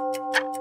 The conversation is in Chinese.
you